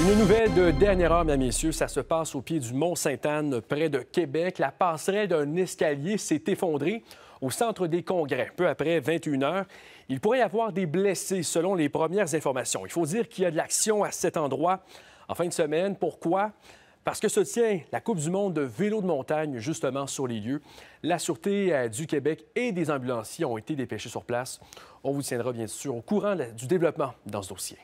Une nouvelle de dernière heure, mesdames, et messieurs, ça se passe au pied du Mont Sainte-Anne, près de Québec. La passerelle d'un escalier s'est effondrée au centre des congrès, peu après 21 heures. Il pourrait y avoir des blessés, selon les premières informations. Il faut dire qu'il y a de l'action à cet endroit en fin de semaine. Pourquoi? Parce que se tient la Coupe du monde de vélo de montagne, justement, sur les lieux. La Sûreté euh, du Québec et des ambulanciers ont été dépêchés sur place. On vous tiendra, bien sûr, au courant du développement dans ce dossier.